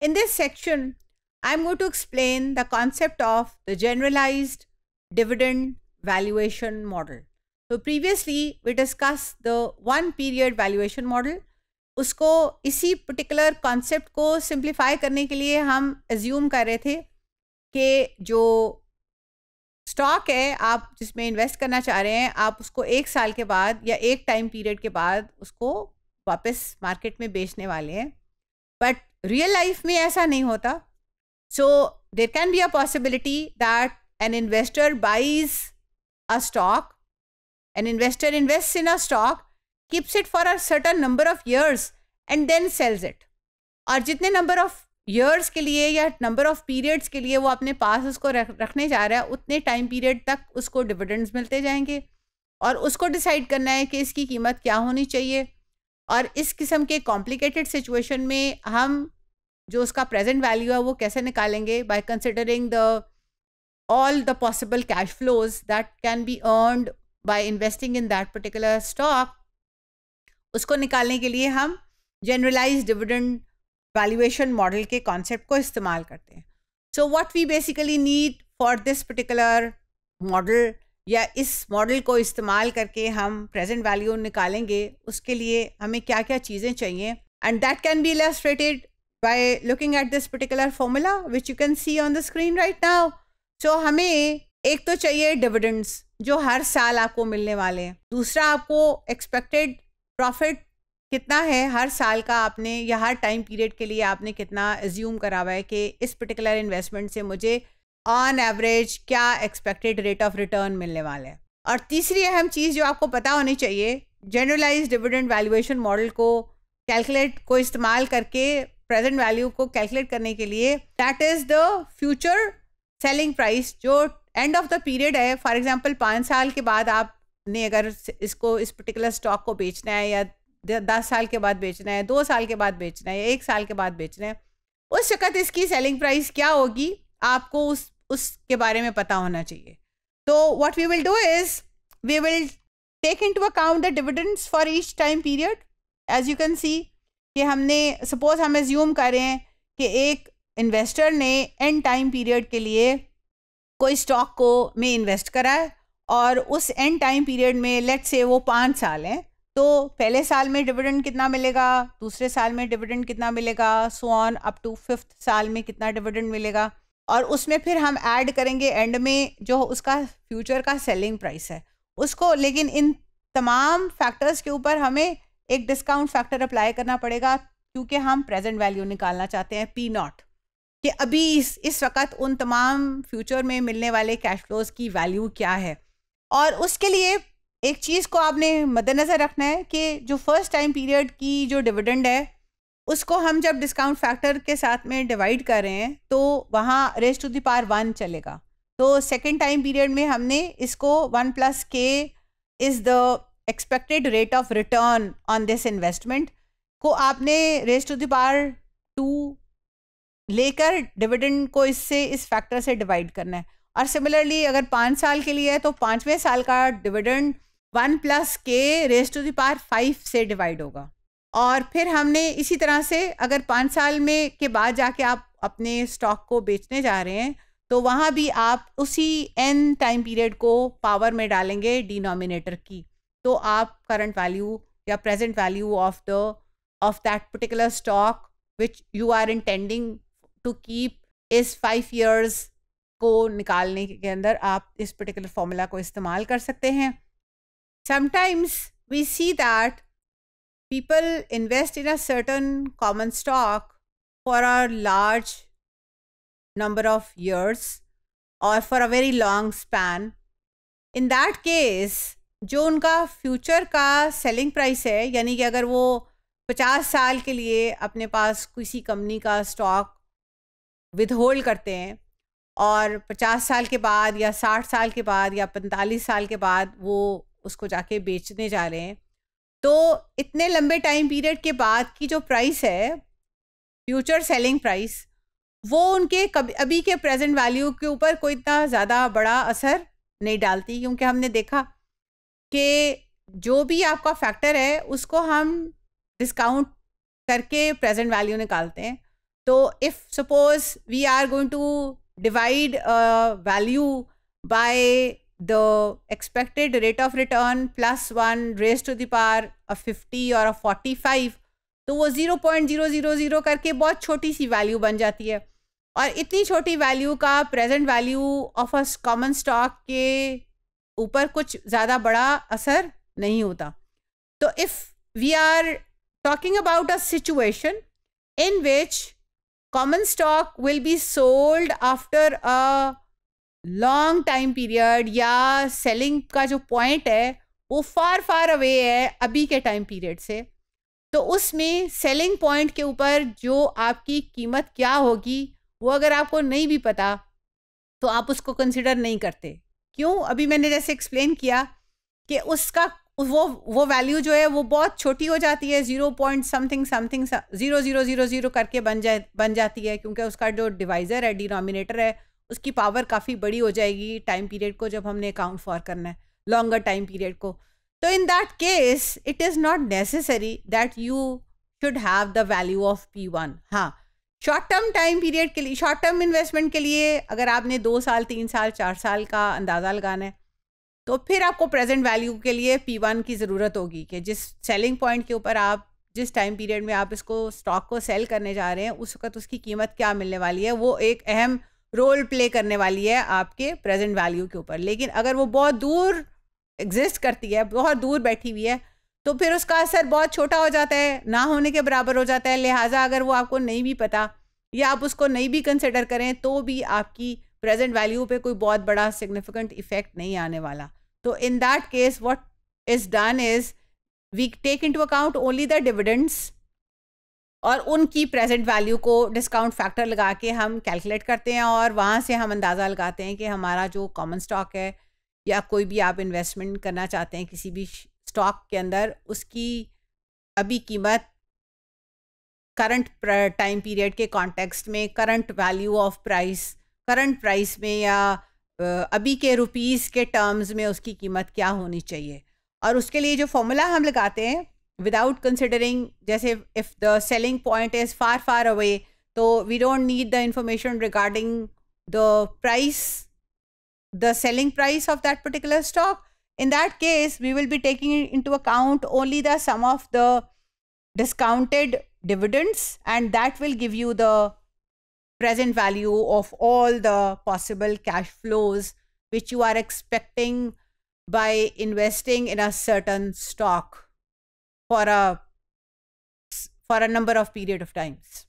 In this section, I'm going to explain the concept of the generalized dividend valuation model. So previously we discussed the one period valuation model. उसको इसी particular concept को simplify करने के लिए हम assume कर रहे थे कि जो स्टॉक है आप जिसमें इन्वेस्ट करना चाह रहे हैं आप उसको एक साल के बाद या एक टाइम पीरियड के बाद उसको वापस मार्केट में बेचने वाले हैं बट रियल लाइफ में ऐसा नहीं होता so there can be a possibility that an investor buys a stock an investor invest in a stock keeps it for a certain number of years and then sells it और जितने number of years के लिए या number of periods के लिए वो अपने पास उसको रख, रखने जा रहा है उतने टाइम पीरियड तक उसको डिविडेंड्स मिलते जाएंगे और उसको डिसाइड करना है कि इसकी कीमत क्या होनी चाहिए और इस किस्म के कॉम्प्लिकेटेड सिचुएशन में हम जो उसका प्रेजेंट वैल्यू है वो कैसे निकालेंगे by considering the all the possible cash flows that can be earned by investing in that particular stock उसको निकालने के लिए हम जनरलाइज डिविडेंड वैल्यूएशन मॉडल के कॉन्सेप्ट को इस्तेमाल करते हैं so what we basically need for this particular model या इस मॉडल को इस्तेमाल करके हम प्रेजेंट वैल्यू निकालेंगे उसके लिए हमें क्या क्या चीज़ें चाहिए and that can be illustrated by looking at this particular formula which you can see on the screen right now. So हमें एक तो चाहिए डिविडेंड्स जो हर साल आपको मिलने वाले हैं दूसरा आपको एक्सपेक्टेड प्रॉफिट कितना है हर साल का आपने या हर टाइम पीरियड के लिए आपने कितना एज्यूम करा हुआ है कि इस पर्टिकुलर इन्वेस्टमेंट से मुझे ऑन एवरेज क्या एक्सपेक्टेड रेट ऑफ रिटर्न मिलने वाला है और तीसरी अहम चीज़ जो आपको पता होनी चाहिए जनरलाइज डिविडेंड वैल्यूएशन मॉडल को कैलकुलेट को इस्तेमाल करके प्रेजेंट वैल्यू को कैलकुलेट करने के लिए that is the future selling price जो एंड ऑफ द पीरियड है फॉर एग्जाम्पल पाँच साल के बाद आपने अगर इसको इस पर्टिकुलर स्टॉक को बेचना है या दस साल के बाद बेचना है दो साल के बाद बेचना है या एक साल के बाद बेचना है उस वक़्त इसकी सेलिंग प्राइस क्या होगी आपको उस उसके बारे में पता होना चाहिए तो what we will do is we will take into account the dividends for each time period as you can see कि हमने सपोज़ हम एज्यूम करें कि एक इन्वेस्टर ने एंड टाइम पीरियड के लिए कोई स्टॉक को में इन्वेस्ट करा है और उस एंड टाइम पीरियड में लेट से वो पाँच साल हैं तो पहले साल में डिविडेंड कितना मिलेगा दूसरे साल में डिविडेंड कितना मिलेगा so on up to fifth साल में कितना डिविडेंड मिलेगा और उसमें फिर हम ऐड करेंगे एंड में जो उसका फ्यूचर का सेलिंग प्राइस है उसको लेकिन इन तमाम फैक्टर्स के ऊपर हमें एक डिस्काउंट फैक्टर अप्लाई करना पड़ेगा क्योंकि हम प्रेजेंट वैल्यू निकालना चाहते हैं पी नॉट कि अभी इस इस वक्त उन तमाम फ्यूचर में मिलने वाले कैश फ्लोज की वैल्यू क्या है और उसके लिए एक चीज़ को आपने मद्देनज़र रखना है कि जो फर्स्ट टाइम पीरियड की जो डिविडेंड है उसको हम जब डिस्काउंट फैक्टर के साथ में डिवाइड कर रहे हैं तो वहाँ रेस्ट टू दार वन चलेगा तो सेकेंड टाइम पीरियड में हमने इसको one plus K is the expected rate of return on this investment को आपने रेस टू दावर टू लेकर डिविडेंड को इससे इस फैक्टर से डिवाइड करना है और सिमिलरली अगर पाँच साल के लिए है तो पाँचवें साल का dividend one plus K raise to the power five से डिवाइड होगा और फिर हमने इसी तरह से अगर पाँच साल में के बाद जाके आप अपने स्टॉक को बेचने जा रहे हैं तो वहाँ भी आप उसी एन टाइम पीरियड को पावर में डालेंगे डिनोमिनेटर की तो आप करंट वैल्यू या present value of the of that particular stock which you are intending to keep इस फाइव ईयर्स को निकालने के अंदर आप इस पर्टिकुलर फॉर्मूला को इस्तेमाल कर सकते हैं sometimes we see that people invest in a certain common stock for a large number of years और for a very long span in that case जो उनका फ्यूचर का सेलिंग प्राइस है यानी कि अगर वो पचास साल के लिए अपने पास किसी कंपनी का स्टॉक विद होल्ड करते हैं और पचास साल के बाद या साठ साल के बाद या पैंतालीस साल के बाद वो उसको जाके बेचने जा रहे हैं तो इतने लंबे टाइम पीरियड के बाद की जो प्राइस है फ्यूचर सेलिंग प्राइस वो उनके कभी अभी के प्रेजेंट वैल्यू के ऊपर कोई इतना ज़्यादा बड़ा असर नहीं डालती क्योंकि हमने देखा कि जो भी आपका फैक्टर है उसको हम डिस्काउंट करके प्रेजेंट वैल्यू निकालते हैं तो if suppose we are going to divide value by the expected rate of return plus one raise to the power fifty और फोर्टी फाइव तो वो zero point zero zero zero करके बहुत छोटी सी वैल्यू बन जाती है और इतनी छोटी वैल्यू का present value of a common stock के ऊपर कुछ ज़्यादा बड़ा असर नहीं होता तो if we are talking about a situation in which common stock will be sold after a long time period या सेलिंग का जो पॉइंट है वो फार फार अवे है अभी के टाइम पीरियड से तो उसमें सेलिंग पॉइंट के ऊपर जो आपकी कीमत क्या होगी वो अगर आपको नहीं भी पता तो आप उसको कंसिडर नहीं करते क्यों अभी मैंने जैसे एक्सप्लेन किया कि उसका वो वो वैल्यू जो है वो बहुत छोटी हो जाती है zero point something something zero zero zero zero करके बन जाए बन जाती है क्योंकि उसका जो डिवाइज़र है डिनोमिनेटर है उसकी पावर काफ़ी बड़ी हो जाएगी टाइम पीरियड को जब हमने अकाउंट फॉर करना है लॉन्गर टाइम पीरियड को तो in that case it is not necessary that you should have the value of P one हाँ शॉर्ट टर्म टाइम पीरियड के लिए शॉर्ट टर्म इन्वेस्टमेंट के लिए अगर आपने दो साल तीन साल चार साल का अंदाज़ा लगाना है तो फिर आपको प्रेजेंट वैल्यू के लिए पी वन की ज़रूरत होगी कि जिस सेलिंग पॉइंट के ऊपर आप जिस टाइम पीरियड में आप इसको स्टॉक को सेल करने जा रहे हैं उस वक्त उसकी कीमत क्या मिलने वाली है वो एक अहम रोल प्ले करने वाली है आपके प्रेजेंट वैल्यू के ऊपर लेकिन अगर वो बहुत दूर एग्जिस्ट करती है बहुत दूर बैठी हुई है तो फिर उसका असर बहुत छोटा हो जाता है ना होने के बराबर हो जाता है लिहाजा अगर वो आपको नहीं भी पता या आप उसको नहीं भी कंसिडर करें तो भी आपकी प्रेजेंट वैल्यू पे कोई बहुत बड़ा सिग्निफिकेंट इफेक्ट नहीं आने वाला तो in that case what is done is we take into account only the dividends और उनकी प्रेजेंट वैल्यू को डिस्काउंट फैक्टर लगा के हम कैलकुलेट करते हैं और वहाँ से हम अंदाज़ा लगाते हैं कि हमारा जो कॉमन स्टॉक है या कोई भी आप इन्वेस्टमेंट करना चाहते हैं किसी भी स्टॉक के अंदर उसकी अभी कीमत करंट टाइम पीरियड के कॉन्टेक्स्ट में current value of price current price में या अभी के रुपीस के टर्म्स में उसकी कीमत क्या होनी चाहिए और उसके लिए जो फॉर्मूला हम लगाते हैं विदाउट कंसिडरिंग जैसे if the selling point is far far away तो we don't need the information regarding the price the selling price of that particular stock In that case, we will be taking into account only the sum of the discounted dividends and that will give you the present value of all the possible cash flows which you are expecting by investing in a certain stock for a for a number of period of times